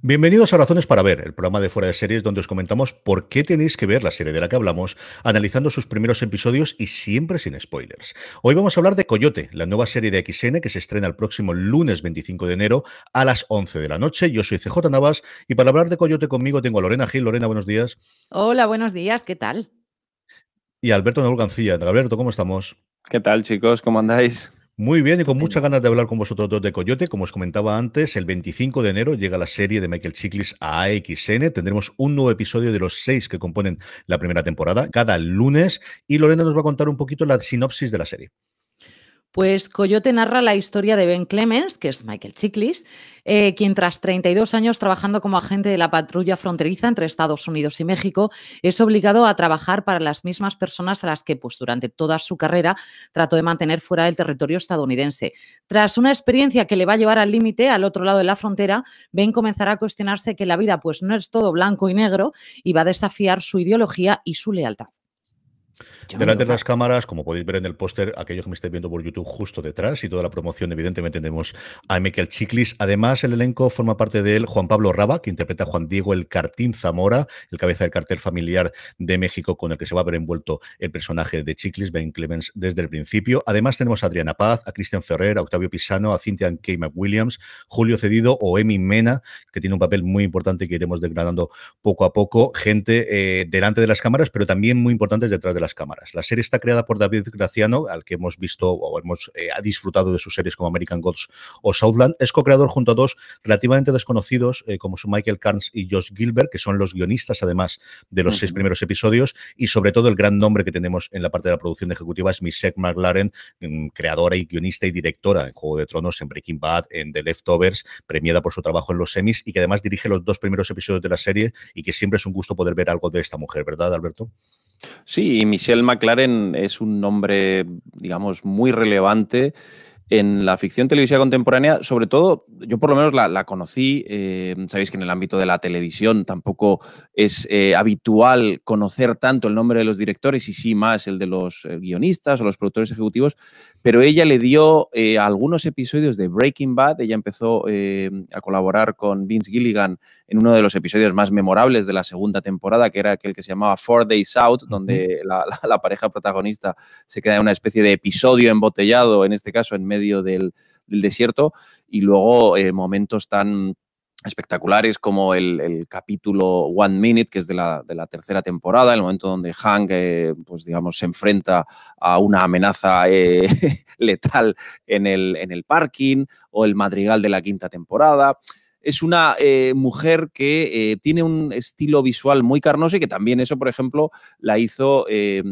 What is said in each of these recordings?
Bienvenidos a Razones para Ver, el programa de fuera de series donde os comentamos por qué tenéis que ver la serie de la que hablamos, analizando sus primeros episodios y siempre sin spoilers. Hoy vamos a hablar de Coyote, la nueva serie de XN que se estrena el próximo lunes 25 de enero a las 11 de la noche. Yo soy CJ Navas y para hablar de Coyote conmigo tengo a Lorena Gil. Lorena, buenos días. Hola, buenos días, ¿qué tal? Y Alberto Naul Alberto, ¿cómo estamos? ¿Qué tal, chicos? ¿Cómo andáis? Muy bien, y con muchas ganas de hablar con vosotros dos de Coyote. Como os comentaba antes, el 25 de enero llega la serie de Michael Chiklis a AXN. Tendremos un nuevo episodio de los seis que componen la primera temporada cada lunes y Lorena nos va a contar un poquito la sinopsis de la serie. Pues Coyote narra la historia de Ben Clemens, que es Michael Chiklis, eh, quien tras 32 años trabajando como agente de la patrulla fronteriza entre Estados Unidos y México, es obligado a trabajar para las mismas personas a las que pues, durante toda su carrera trató de mantener fuera del territorio estadounidense. Tras una experiencia que le va a llevar al límite, al otro lado de la frontera, Ben comenzará a cuestionarse que la vida pues, no es todo blanco y negro y va a desafiar su ideología y su lealtad. Delante de las cámaras, como podéis ver en el póster, aquellos que me estén viendo por YouTube justo detrás y toda la promoción, evidentemente tenemos a Michael Chiclis. Además, el elenco forma parte de él Juan Pablo Raba, que interpreta a Juan Diego el Cartín Zamora, el cabeza del cartel familiar de México con el que se va a ver envuelto el personaje de Chiclis, Ben Clemens, desde el principio. Además, tenemos a Adriana Paz, a Cristian Ferrer, a Octavio Pisano, a Cynthia K. McWilliams, Julio Cedido o Emi Mena, que tiene un papel muy importante que iremos degradando poco a poco. Gente eh, delante de las cámaras, pero también muy importantes detrás de las cámaras. La serie está creada por David Graciano, al que hemos visto o hemos eh, ha disfrutado de sus series como American Gods o Southland. Es co-creador junto a dos relativamente desconocidos eh, como son Michael Carnes y Josh Gilbert, que son los guionistas además de los seis primeros episodios y sobre todo el gran nombre que tenemos en la parte de la producción ejecutiva es Michelle McLaren, mm, creadora y guionista y directora en Juego de Tronos, en Breaking Bad, en The Leftovers, premiada por su trabajo en los semis y que además dirige los dos primeros episodios de la serie y que siempre es un gusto poder ver algo de esta mujer, ¿verdad, Alberto? Sí, y Michelle McLaren es un nombre, digamos, muy relevante en la ficción televisiva contemporánea, sobre todo, yo por lo menos la, conocí, eh, sabéis que en el ámbito de la televisión tampoco es eh, habitual conocer tanto el nombre de los directores y sí más el de los eh, guionistas o los productores ejecutivos, pero ella le dio algunos episodios de Breaking Bad, ella empezó a colaborar con Vince Gilligan en uno de los episodios más memorables de la segunda temporada, que era aquel que se llamaba Four Days Out, donde la, la pareja protagonista se queda en una especie de episodio embotellado, en este caso en medio del, desierto y luego eh, momentos tan espectaculares como el, capítulo One Minute, que es de la, tercera temporada, el momento donde Hank, eh, pues digamos, se enfrenta a una amenaza eh, letal en el, en el parking, o el madrigal de la quinta temporada es una eh, mujer que eh, tiene un estilo visual muy carnoso y que también eso, por ejemplo, la hizo eh,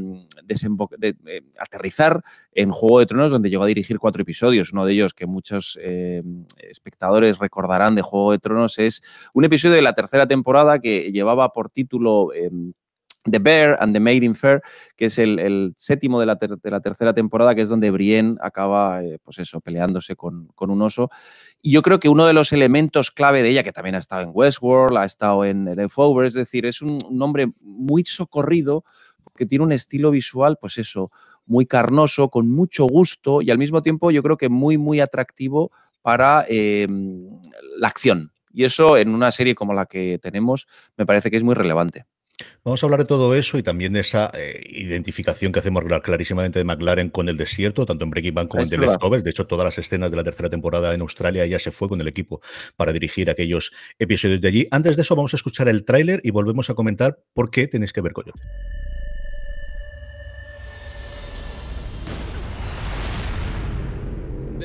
aterrizar en Juego de Tronos, donde llegó a dirigir cuatro episodios. Uno de ellos que muchos espectadores recordarán de Juego de Tronos es un episodio de la tercera temporada que llevaba por título... Em, The Bear and the Made in Fair, que es el, séptimo de la, tercera temporada, que es donde Brienne acaba, eh, pues eso, peleándose con, un oso. Y yo creo que uno de los elementos clave de ella, que también ha estado en Westworld, ha estado en The Leftover, es decir, es un, hombre muy socorrido, que tiene un estilo visual, pues eso, muy carnoso, con mucho gusto y al mismo tiempo yo creo que muy, muy atractivo para em, la acción. Y eso en una serie como la que tenemos me parece que es muy relevante. Vamos a hablar de todo eso y también de esa eh, identificación que hacemos clarísimamente de McLaren con el desierto, tanto en Breaking Bad como en The Leftovers. De hecho, todas las escenas de la tercera temporada en Australia ya se fue con el equipo para dirigir aquellos episodios de allí. Antes de eso, vamos a escuchar el tráiler y volvemos a comentar por qué tenéis que ver con ello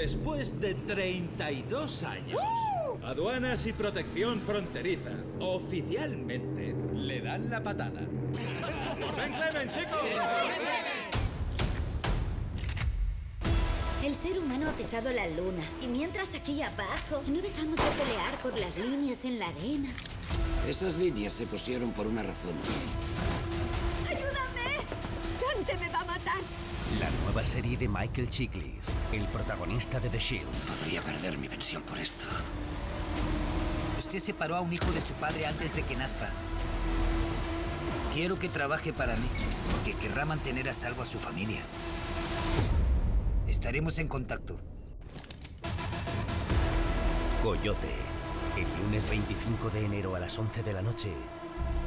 Después de 32 años, aduanas y protección fronteriza oficialmente le dan la patada. ¡Ven chicos! El ser humano ha pesado la luna y mientras aquí abajo no dejamos de pelear por las líneas en la arena. Esas líneas se pusieron por una razón. nueva serie de Michael Chiklis, el protagonista de The Shield. Podría perder mi pensión por esto. Usted separó a un hijo de su padre antes de que nazca. Quiero que trabaje para mí, porque querrá mantener a salvo a su familia. Estaremos en contacto. Coyote, el lunes 25 de enero a las 11 de la noche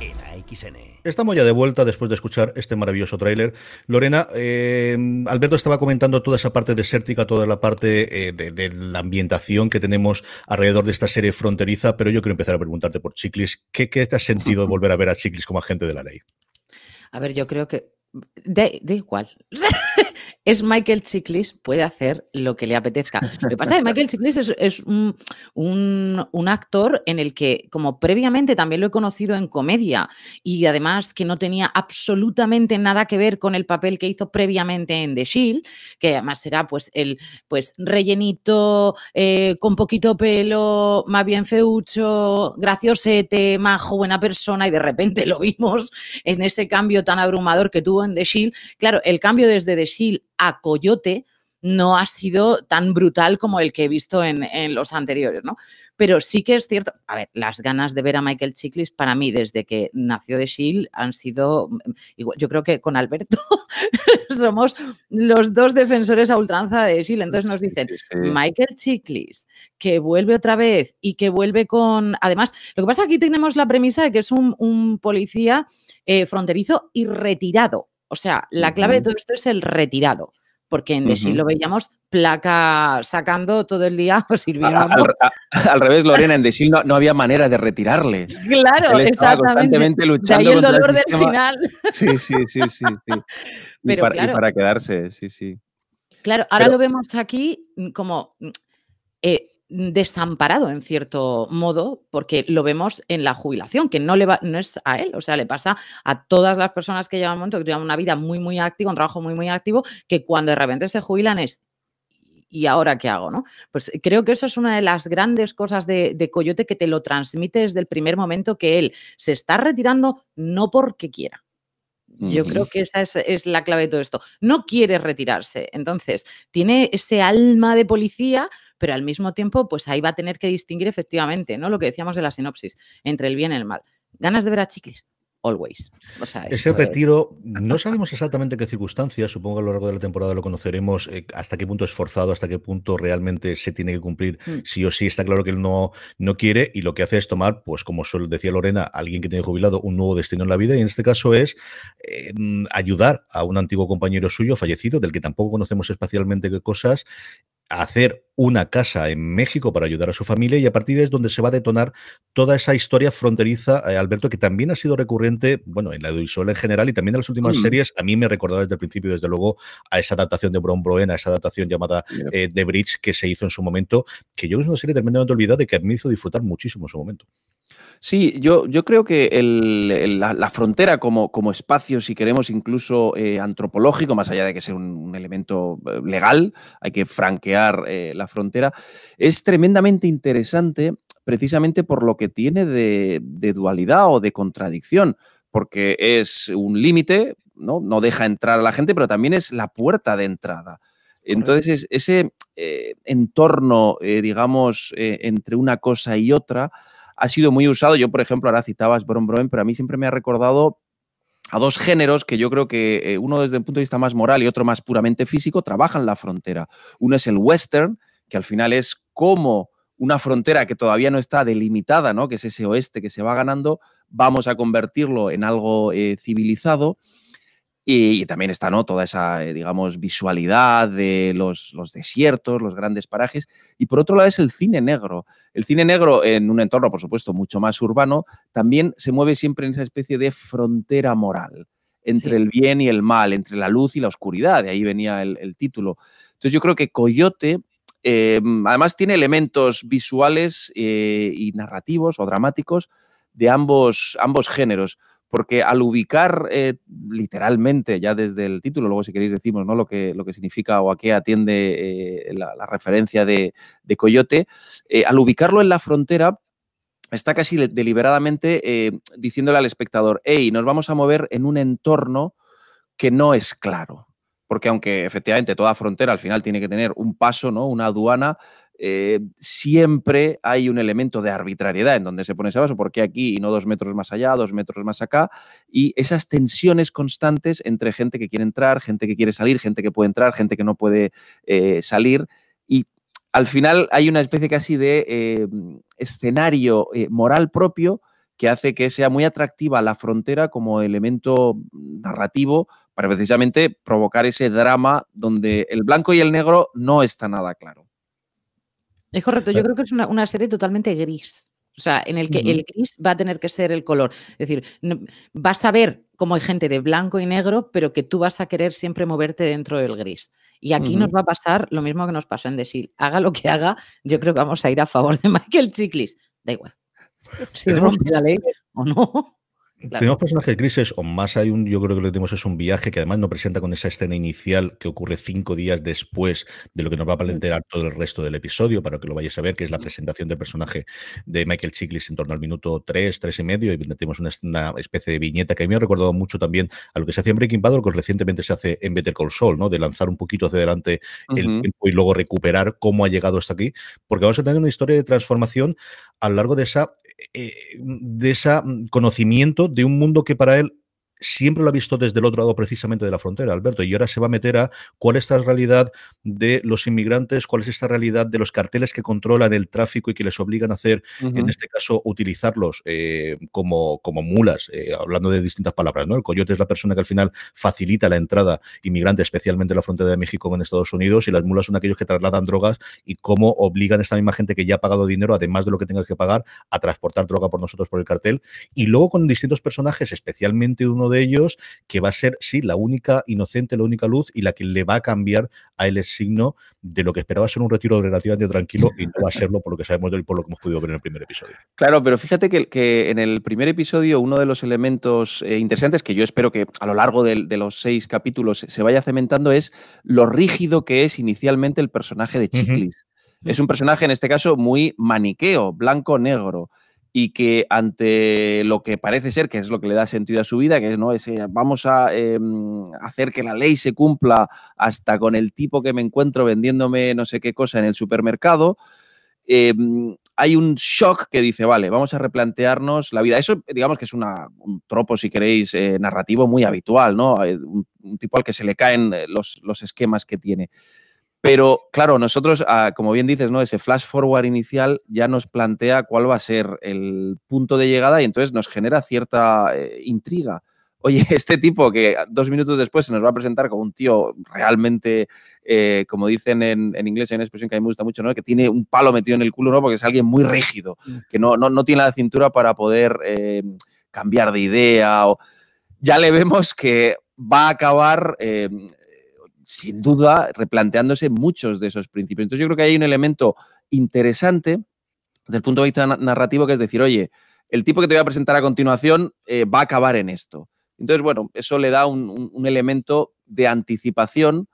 en Estamos ya de vuelta después de escuchar este maravilloso tráiler. Lorena, eh, Alberto estaba comentando toda esa parte desértica, toda la parte eh, de, la ambientación que tenemos alrededor de esta serie fronteriza, pero yo quiero empezar a preguntarte por Chiclis, ¿qué, qué te ha sentido volver a ver a Chiclis como agente de la ley? A ver, yo creo que da, igual. es Michael Chiklis, puede hacer lo que le apetezca. Lo que pasa es que Michael Chiklis es, un, actor en el que, como previamente también lo he conocido en comedia, y además que no tenía absolutamente nada que ver con el papel que hizo previamente en The Shield, que además será pues el pues rellenito, eh, con poquito pelo, más bien feucho, graciosete, majo, buena persona, y de repente lo vimos en ese cambio tan abrumador que tuvo en The Shield. Claro, el cambio desde The Shield a Coyote no ha sido tan brutal como el que he visto en, los anteriores, ¿no? Pero sí que es cierto, a ver, las ganas de ver a Michael Chiklis para mí desde que nació de Shield han sido, mm, yo creo que con Alberto somos los dos defensores a ultranza de Shield, entonces nos dicen, Michael Chiklis, que vuelve otra vez y que vuelve con, además, lo que pasa aquí tenemos la premisa de que es un, policía eh, fronterizo y retirado, o sea, la clave de todo esto es el retirado, porque en Desi lo veíamos placa sacando todo el día o sirviendo. Al, al, revés, Lorena, en Desil no, no, había manera de retirarle. Claro, exactamente. Constantemente luchando de el dolor del final. Sí, sí, sí, sí. Pero, y, para, quedarse, sí, sí. Claro, ahora lo vemos aquí mm, como mm, eh, desamparado en cierto modo, porque lo vemos en la jubilación, que no, le va, no es a él, o sea, le pasa a todas las personas que llevan un momento, que llevan una vida muy, muy activa, un trabajo muy, muy activo, que cuando de repente se jubilan es, ¿y ahora qué hago? ¿no? Pues creo que eso es una de las grandes cosas de, Coyote que te lo transmite desde el primer momento que él se está retirando no porque quiera. Yo creo que esa es, es, la clave de todo esto. No quiere retirarse, entonces tiene ese alma de policía, pero al mismo tiempo, pues ahí va a tener que distinguir efectivamente, ¿no? Lo que decíamos de la sinopsis, entre el bien y el mal. ¿Ganas de ver a chicles? Always. Ese retiro, no sabemos exactamente qué circunstancias, supongo que a lo largo de la temporada lo conoceremos, eh, hasta qué punto es forzado, hasta qué punto realmente se tiene que cumplir mm. sí o sí. Está claro que él no, no quiere y lo que hace es tomar, pues como decía Lorena, alguien que tiene jubilado un nuevo destino en la vida y en este caso es eh, mm, ayudar a un antiguo compañero suyo fallecido, del que tampoco conocemos espacialmente qué cosas hacer una casa en México para ayudar a su familia y a partir de ahí es donde se va a detonar toda esa historia fronteriza, eh, Alberto, que también ha sido recurrente, bueno, en la sol en general y también en las últimas mm. series, a mí me recordaba desde el principio, desde luego, a esa adaptación de Bron Broen, a esa adaptación llamada eh, The Bridge que se hizo en su momento, que yo es una serie tremendamente olvidada de que me hizo disfrutar muchísimo en su momento. Sí, yo, creo que la, frontera como, espacio, si queremos, incluso eh, antropológico, más allá de que sea un, elemento eh, legal, hay que franquear eh, la frontera, es tremendamente interesante precisamente por lo que tiene de, dualidad o de contradicción, porque es un límite, ¿no? deja entrar a la gente, pero también es la puerta de entrada. Entonces, ese entorno, digamos, entre una cosa y otra, ha sido muy usado. Yo, por ejemplo, ahora citabas Bron Bron, pero a mí siempre me ha recordado a dos géneros que yo creo que eh, uno desde el punto de vista más moral y otro más puramente físico trabajan la frontera. Uno es el western, que al final es como una frontera que todavía no está delimitada, ¿no? que es ese oeste que se va ganando, vamos a convertirlo en algo eh, civilizado y, también está ¿no? toda esa, eh, digamos, visualidad de los, desiertos, los grandes parajes. Y por otro lado es el cine negro. El cine negro, en un entorno, por supuesto, mucho más urbano, también se mueve siempre en esa especie de frontera moral entre el bien y el mal, entre la luz y la oscuridad. De ahí venía el, título. Entonces yo creo que Coyote eh, además tiene elementos visuales eh, y narrativos o dramáticos de ambos, ambos géneros porque al ubicar eh, literalmente, ya desde el título, luego si queréis decimos ¿no? lo, que, lo que significa o a qué atiende eh, la, referencia de, Coyote, eh, al ubicarlo en la frontera, está casi deliberadamente diciéndole al espectador, hey, nos vamos a mover en un entorno que no es claro. Porque aunque efectivamente toda frontera al final tiene que tener un paso, ¿no? una aduana, eh, siempre hay un elemento de arbitrariedad en donde se pone ese vaso, porque aquí y no dos metros más allá, dos metros más acá, y esas tensiones constantes entre gente que quiere entrar, gente que quiere salir, gente que puede entrar, gente que no puede eh, salir, y al final hay una especie casi de eh, escenario moral propio que hace que sea muy atractiva la frontera como elemento narrativo para precisamente provocar ese drama donde el blanco y el negro no está nada claro. Es correcto, yo creo que es una, serie totalmente gris. O sea, en el que el gris va a tener que ser el color. Es decir, vas a ver cómo hay gente de blanco y negro, pero que tú vas a querer siempre moverte dentro del gris. Y aquí nos va a pasar lo mismo que nos pasó en decir Haga lo que haga, yo creo que vamos a ir a favor de Michael Chiklis. Da igual. Si rompe la ley o no. Tenemos personajes grises, o más hay un, yo creo que lo que tenemos es un viaje que además nos presenta con esa escena inicial que ocurre cinco días después de lo que nos va a mm. plantear todo el resto del episodio, para que lo vayáis a ver, que es la presentación del personaje de Michael Chiklis en torno al minuto tres, tres y medio, y tenemos una, especie de viñeta que a mí me ha recordado mucho también a lo que se hace en Breaking Bad, lo que recientemente se hace en Better Call Saul, ¿no? De lanzar un poquito hacia adelante el tiempo y luego recuperar cómo ha llegado hasta aquí, porque vamos a tener una historia de transformación a lo largo de esa eh, de ese mm, conocimiento de un mundo que para él siempre lo ha visto desde el otro lado precisamente de la frontera, Alberto, y ahora se va a meter a cuál es esta realidad de los inmigrantes, cuál es esta realidad de los carteles que controlan el tráfico y que les obligan a hacer, en este caso, utilizarlos eh, como, como mulas, eh, hablando de distintas palabras, ¿no? El coyote es la persona que al final facilita la entrada inmigrante, especialmente en la frontera de México con Estados Unidos, y las mulas son aquellos que trasladan drogas y cómo obligan a esta misma gente que ya ha pagado dinero, además de lo que tenga que pagar, a transportar droga por nosotros por el cartel, y luego con distintos personajes, especialmente uno de ellos que va a ser, sí, la única inocente, la única luz y la que le va a cambiar a él el signo de lo que esperaba ser un retiro relativamente tranquilo y no va a serlo por lo que sabemos de por lo que hemos podido ver en el primer episodio. Claro, pero fíjate que, que en el primer episodio uno de los elementos eh, interesantes que yo espero que a lo largo de, los seis capítulos se vaya cementando es lo rígido que es inicialmente el personaje de Chiclis. Es un personaje, en este caso, muy maniqueo, blanco-negro y que ante lo que parece ser, que es lo que le da sentido a su vida, que es, ¿no? vamos a em, hacer que la ley se cumpla hasta con el tipo que me encuentro vendiéndome no sé qué cosa en el supermercado, em, hay un shock que dice, vale, vamos a replantearnos la vida. Eso, digamos que es un tropo, si queréis, eh, narrativo muy habitual, ¿no? Eh, un, tipo al que se le caen eh, los, los esquemas que tiene. Pero claro, nosotros, ah, como bien dices, ¿no? ese flash forward inicial ya nos plantea cuál va a ser el punto de llegada y entonces nos genera cierta eh, intriga. Oye, este tipo que dos minutos después se nos va a presentar como un tío realmente, eh, como dicen en, inglés, hay una expresión que a mí me gusta mucho, ¿no? que tiene un palo metido en el culo, ¿no? porque es alguien muy rígido, mm. que no, tiene la cintura para poder em, cambiar de idea. Ya le vemos que va a acabar em, sin duda replanteándose muchos de esos principios. Entonces yo creo que hay un elemento interesante desde el punto de vista narrativo que es decir, oye, el tipo que te voy a presentar a continuación eh, va a acabar en esto. Entonces, bueno, eso le da un, elemento de anticipación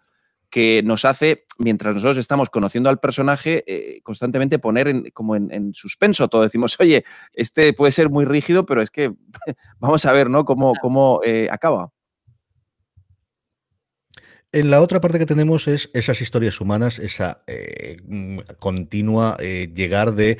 que nos hace, mientras nosotros estamos conociendo al personaje, eh, constantemente poner en, como en, suspenso todo. Decimos, oye, este puede ser muy rígido, pero es que vamos a ver, ¿no? Cómo, eh, acaba. En la otra parte que tenemos es esas historias humanas, esa eh, mm, continua eh, llegar de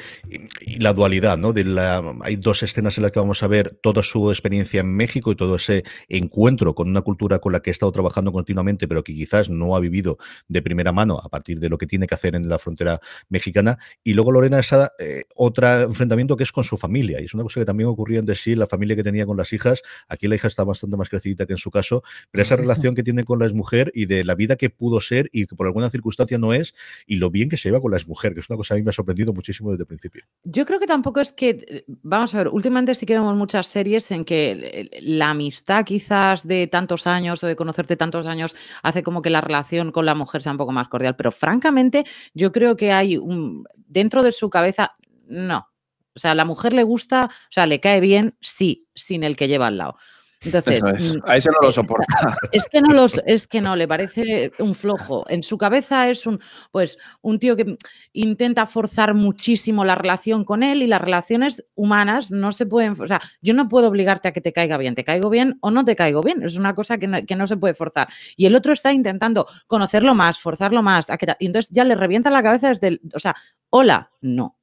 la dualidad, ¿no? De la, hay dos escenas en las que vamos a ver toda su experiencia en México y todo ese encuentro con una cultura con la que ha estado trabajando continuamente, pero que quizás no ha vivido de primera mano a partir de lo que tiene que hacer en la frontera mexicana. Y luego Lorena, esa eh, otro otra enfrentamiento que es con su familia. Y es una cosa que también ocurría en sí, la familia que tenía con las hijas. Aquí la hija está bastante más crecidita que en su caso, pero esa relación que tiene con la mujer y de la vida que pudo ser y que por alguna circunstancia no es, y lo bien que se lleva con la mujeres, que es una cosa que a mí me ha sorprendido muchísimo desde el principio. Yo creo que tampoco es que, vamos a ver, últimamente sí que vemos muchas series en que la amistad quizás de tantos años o de conocerte tantos años hace como que la relación con la mujer sea un poco más cordial, pero francamente yo creo que hay un, dentro de su cabeza, no. O sea, a la mujer le gusta, o sea, le cae bien, sí, sin el que lleva al lado. Entonces, es. Mm, a ese no lo eh, soporta. Es que no los, es que no, le parece un flojo. En su cabeza es un, pues, un tío que intenta forzar muchísimo la relación con él y las relaciones humanas no se pueden, o sea, yo no puedo obligarte a que te caiga bien, te caigo bien o no te caigo bien, es una cosa que no, se puede forzar. Y el otro está intentando conocerlo más, forzarlo más, y entonces ya le revienta la cabeza desde, el, o sea, hola, no.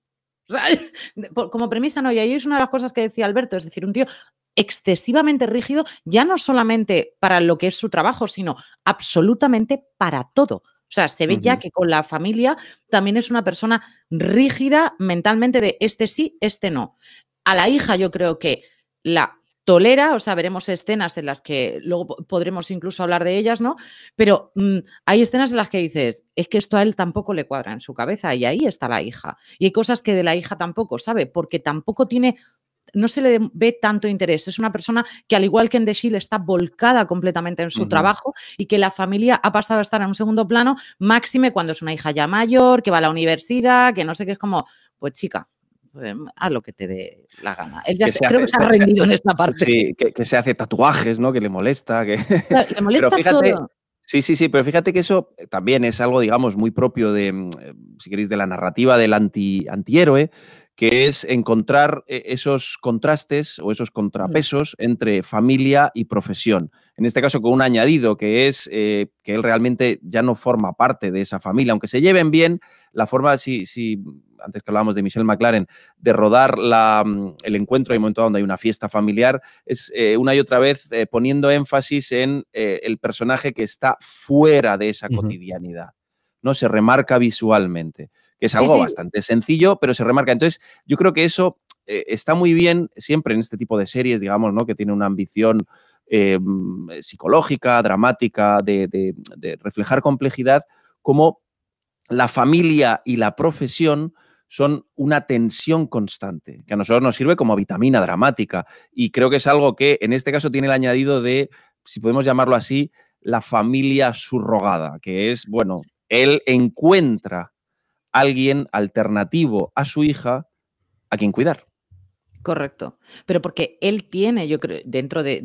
como premisa, no, y ahí es una de las cosas que decía Alberto, es decir, un tío excesivamente rígido, ya no solamente para lo que es su trabajo, sino absolutamente para todo. O sea, se ve ya que con la familia también es una persona rígida mentalmente de este sí, este no. A la hija yo creo que la tolera, o sea, veremos escenas en las que luego podremos incluso hablar de ellas, ¿no? Pero mm, hay escenas en las que dices, es que esto a él tampoco le cuadra en su cabeza y ahí está la hija. Y hay cosas que de la hija tampoco sabe, porque tampoco tiene no se le ve tanto interés. Es una persona que, al igual que en The Shield, está volcada completamente en su trabajo y que la familia ha pasado a estar en un segundo plano, máxime cuando es una hija ya mayor, que va a la universidad, que no sé qué es como, pues chica, eh, a lo que te dé la gana. Él ya creo que se, ha rendido en esta parte. Sí, que, se hace tatuajes, ¿no? Que le molesta. Que... le molesta todo. Sí, sí, sí, pero fíjate que eso también es algo, digamos, muy propio de, mm, eh, si queréis, de la narrativa del anti, antihéroe, que es encontrar eh, esos contrastes o esos mm. contrapesos entre familia y profesión. En este caso, con un añadido, que es eh, que él realmente ya no forma parte de esa familia, aunque se lleven bien, la forma, si, antes que hablábamos de Michelle McLaren, de rodar mm, el encuentro, en un momento donde hay una fiesta familiar, es eh, una y otra vez poniendo énfasis en el personaje que está fuera de esa cotidianidad. ¿no? Se remarca visualmente, que es algo bastante sencillo, pero se remarca. Entonces, yo creo que eso eh, está muy bien siempre en este tipo de series, digamos, ¿no? Que tiene una ambición eh, mm, psicológica, dramática, de, reflejar complejidad, como la familia y la profesión son una tensión constante, que a nosotros nos sirve como vitamina dramática. Y creo que es algo que en este caso tiene el añadido de, si podemos llamarlo así, la familia surrogada, que es, bueno, él encuentra alguien alternativo a su hija a quien cuidar. Correcto. Pero porque él tiene, yo creo, dentro de,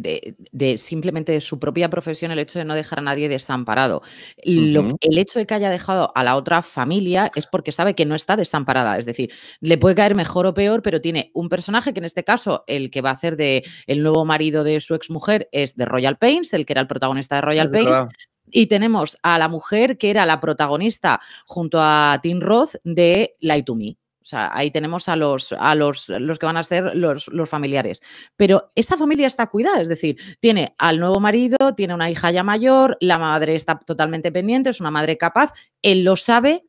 simplemente de su propia profesión, el hecho de no dejar a nadie desamparado. El hecho de que haya dejado a la otra familia es porque sabe que no está desamparada. Es decir, le puede caer mejor o peor, pero tiene un personaje que en este caso, el que va a hacer de el nuevo marido de su exmujer es de Royal Pains, el que era el protagonista de Royal Pains. Y tenemos a la mujer que era la protagonista junto a Tim Roth de Light to Me. O sea, ahí tenemos a los, a los, los que van a ser los, los, familiares. Pero esa familia está cuidada, es decir, tiene al nuevo marido, tiene una hija ya mayor, la madre está totalmente pendiente, es una madre capaz, él lo sabe,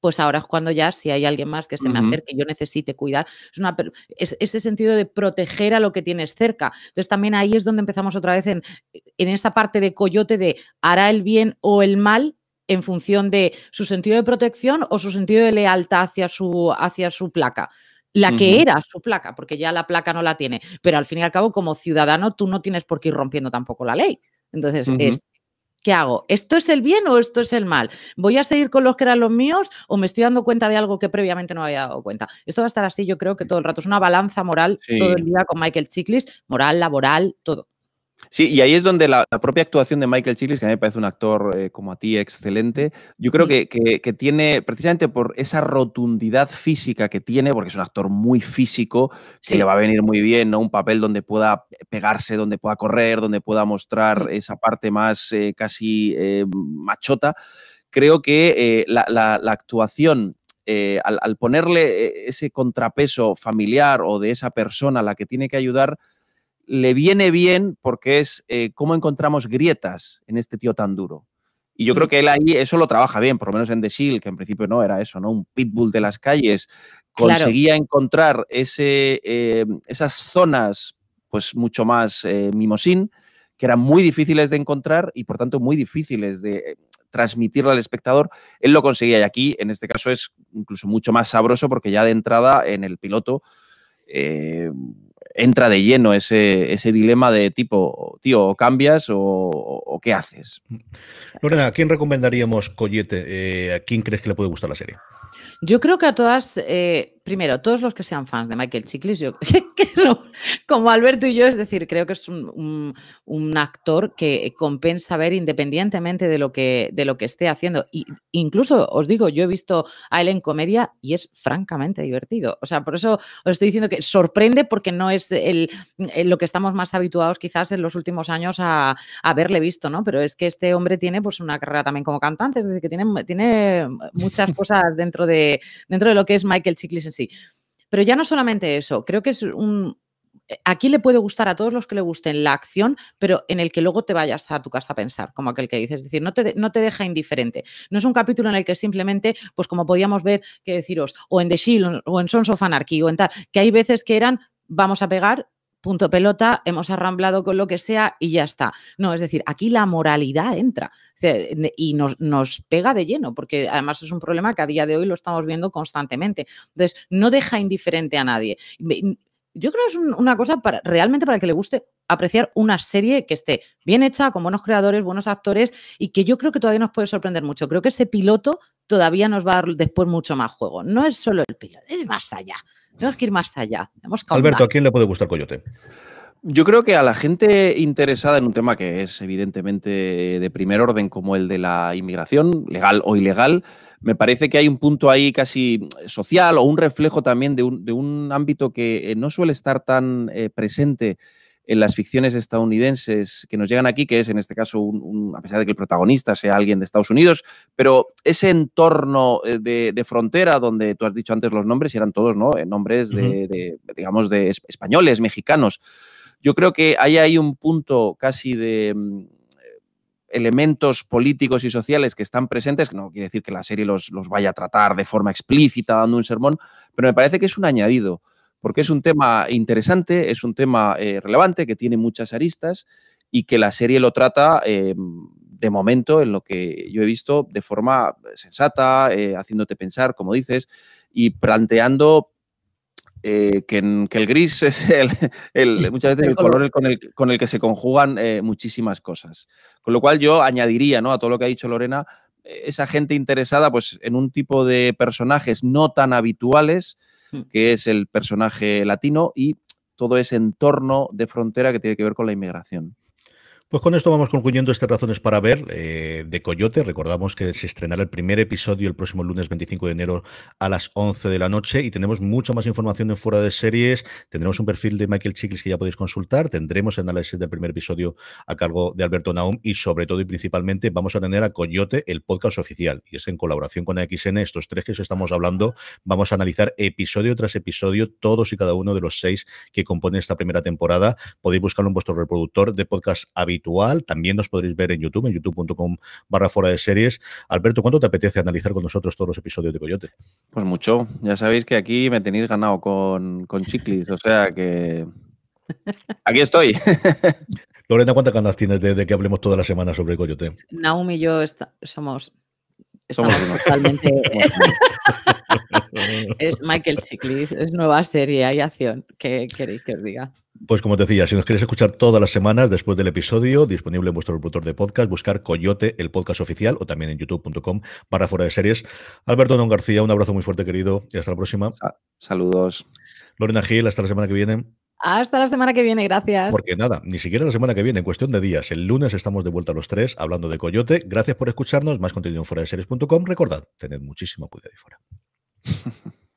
pues ahora es cuando ya, si hay alguien más que se me acerque, yo necesite cuidar. Es, una, ese sentido de proteger a lo que tienes cerca. Entonces también ahí es donde empezamos otra vez en, en esa parte de coyote de hará el bien o el mal en función de su sentido de protección o su sentido de lealtad hacia su, hacia su placa la que era su placa, porque ya la placa no la tiene. Pero al fin y al cabo, como ciudadano, tú no tienes por qué ir rompiendo tampoco la ley. Entonces, es ¿Qué hago? ¿Esto es el bien o esto es el mal? ¿Voy a seguir con los que eran los míos o me estoy dando cuenta de algo que previamente no había dado cuenta? Esto va a estar así, yo creo que todo el rato. Es una balanza moral todo el día con Michael Chiklis, moral, laboral, todo. Sí, y ahí es donde la, propia actuación de Michael Chiklis, que a mí me parece un actor eh, como a ti excelente, yo creo que, tiene, precisamente por esa rotundidad física que tiene, porque es un actor muy físico, se que le va a venir muy bien, ¿no? Un papel donde pueda pegarse, donde pueda correr, donde pueda mostrar esa parte más eh, casi eh, machota. Creo que la, actuación al, ponerle ese contrapeso familiar o de esa persona a la que tiene que ayudar, le viene bien porque es eh, cómo encontramos grietas en este tío tan duro. Y yo creo que él ahí eso lo trabaja bien, por lo menos en The Shield, que en principio no era eso, ¿no? Un pitbull de las calles. Conseguía encontrar ese, eh, esas zonas, pues mucho más eh, mimosín, que eran muy difíciles de encontrar y por tanto muy difíciles de transmitirle al espectador. Él lo conseguía y aquí, en este caso, es incluso mucho más sabroso porque ya de entrada en el piloto. Eh, entra de lleno ese, ese dilema de tipo, tío, o cambias o, qué haces. Mm. Lorena, ¿a quién recomendaríamos Coyete? Eh, ¿A quién crees que le puede gustar la serie? Yo creo que a todas, eh, primero, todos los que sean fans de Michael Chiklis, yo, que como Alberto y yo, es decir, creo que es un, actor que compensa ver independientemente de lo que, de lo que esté haciendo. Y incluso os digo, yo he visto a él en comedia y es francamente divertido. O sea, por eso os estoy diciendo que sorprende porque no es lo que estamos más habituados quizás en los últimos años a, haberle visto, ¿no? Pero es que este hombre tiene pues una carrera también como cantante, es decir, que tiene, tiene muchas cosas dentro de, dentro de lo que es Michael Chiklis en pero ya no solamente eso, creo que es un, eh, aquí le puede gustar a todos los que le gusten la acción, pero en el que luego te vayas a tu casa a pensar, como aquel que dices. Es decir, no te, no te deja indiferente. No es un capítulo en el que simplemente, pues como podíamos ver, que deciros, o en The Shield, o en Sons of Anarchy, o en tal, que hay veces que eran, vamos a pegar punto pelota, hemos arramblado con lo que sea y ya está. No, es decir, aquí la moralidad entra y nos, nos pega de lleno, porque además es un problema que a día de hoy lo estamos viendo constantemente. Entonces, no deja indiferente a nadie. Yo creo que es una cosa para, realmente para el que le guste apreciar una serie que esté bien hecha, con buenos creadores, buenos actores y que yo creo que todavía nos puede sorprender mucho. Creo que ese piloto todavía nos va a dar después mucho más juego. No es solo el piloto, es más allá. Tenemos que ir más allá. Alberto, ¿a quién le puede gustar Coyote? Yo creo que a la gente interesada en un tema que es evidentemente de primer orden como el de la inmigración, legal o ilegal, me parece que hay un punto ahí casi social o un reflejo también de un, ámbito que eh, no suele estar tan eh, presente en las ficciones estadounidenses que nos llegan aquí, que es en este caso, a pesar de que el protagonista sea alguien de Estados Unidos, pero ese entorno eh, de, frontera donde tú has dicho antes los nombres, eran todos ¿no? Eh, nombres de, digamos, de españoles, mexicanos. Yo creo que hay un punto casi de mm, eh, elementos políticos y sociales que están presentes, que no quiere decir que la serie los, los vaya a tratar de forma explícita dando un sermón, pero me parece que es un añadido porque es un tema interesante, es un tema eh, relevante que tiene muchas aristas y que la serie lo trata eh, de momento, en lo que yo he visto, de forma sensata, eh, haciéndote pensar, como dices, y planteando que, el gris es el, muchas veces el color con el, que se conjugan muchísimas cosas. Con lo cual yo añadiría ¿no? a todo lo que ha dicho Lorena, esa gente interesada pues, en un tipo de personajes no tan habituales Hmm. que es el personaje latino y todo ese entorno de frontera que tiene que ver con la inmigración. Pues con esto vamos concluyendo estas razones para ver eh, de Coyote. Recordamos que se estrenará el primer episodio el próximo lunes 25 de enero a las 11 de la noche y tenemos mucha más información en fuera de series. Tendremos un perfil de Michael Chiklis que ya podéis consultar. Tendremos análisis del primer episodio a cargo de Alberto Naum y sobre todo y principalmente vamos a tener a Coyote el podcast oficial y es en colaboración con AXN. Estos tres que os estamos hablando vamos a analizar episodio tras episodio todos y cada uno de los seis que componen esta primera temporada. Podéis buscarlo en vuestro reproductor de podcast habitual también nos podréis ver en YouTube, en youtube.com barra de series. Alberto, ¿cuánto te apetece analizar con nosotros todos los episodios de Coyote? Pues mucho. Ya sabéis que aquí me tenéis ganado con, con chiclis, o sea que... Aquí estoy. Lorena, ¿cuántas ganas tienes desde de, que hablemos toda la semana sobre Coyote? Naomi y yo somos Estamos totalmente. es Michael Chiklis, es nueva serie, hay acción. ¿Qué queréis que os diga? Pues como te decía, si nos queréis escuchar todas las semanas después del episodio, disponible en vuestro reproductor de podcast, buscar Coyote, el podcast oficial, o también en youtube.com para fuera de series. Alberto Don García, un abrazo muy fuerte, querido, y hasta la próxima. Saludos. Lorena Gil, hasta la semana que viene. Hasta la semana que viene, gracias. Porque nada, ni siquiera la semana que viene, en cuestión de días. El lunes estamos de vuelta a los tres hablando de Coyote. Gracias por escucharnos. Más contenido en fuera de series.com. Recordad, tened muchísimo cuidado ahí fuera.